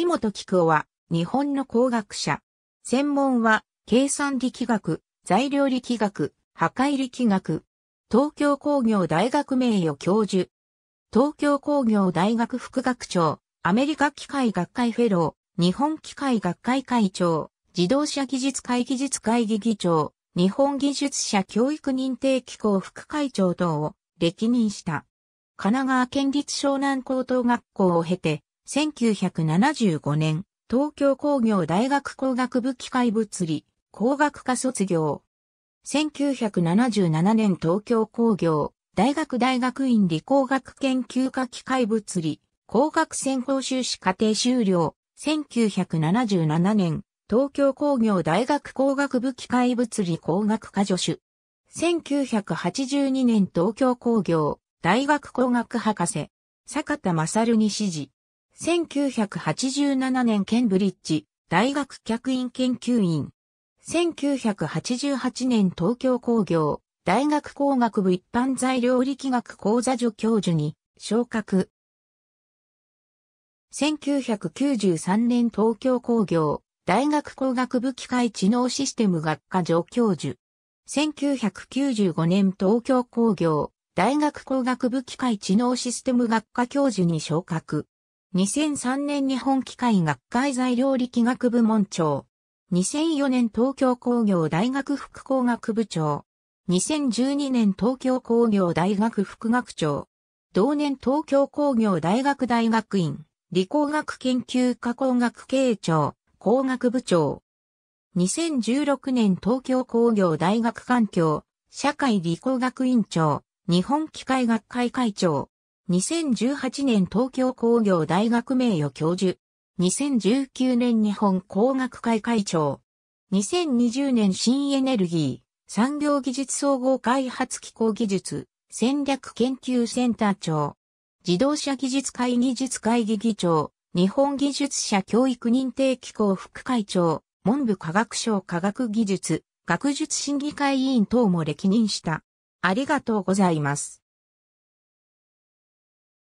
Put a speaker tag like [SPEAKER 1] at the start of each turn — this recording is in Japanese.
[SPEAKER 1] 岸本菊夫は、日本の工学者。専門は、計算力学、材料力学、破壊力学。東京工業大学名誉教授。東京工業大学副学長、アメリカ機械学会フェロー、日本機械学会会長、自動車技術会技術会議議長、日本技術者教育認定機構副会長等を歴任した。神奈川県立湘南高等学校を経て、1975年、東京工業大学工学部機械物理、工学科卒業。1977年東京工業、大学大学院理工学研究科機械物理、工学専攻修士課程修了。1977年、東京工業大学工学部機械物理工学科助手。1982年東京工業、大学工学博士、坂田勝に指示。1987年ケンブリッジ大学客員研究員。1988年東京工業大学工学部一般材料力学講座助教授に昇格。1993年東京工業大学工学部機械知能システム学科助教授。1995年東京工業大学工学部機械知能システム学科教授に昇格。2003年日本機械学会材料力学部門長。2004年東京工業大学副工学部長。2012年東京工業大学副学長。同年東京工業大学大学院理工学研究科工学経営長、工学部長。2016年東京工業大学環境社会理工学院長、日本機械学会会長。2018年東京工業大学名誉教授。2019年日本工学会会長。2020年新エネルギー、産業技術総合開発機構技術、戦略研究センター長。自動車技術会技術会議議長。日本技術者教育認定機構副会長。文部科学省科学技術、学術審議会委員等も歴任した。ありがとうございます。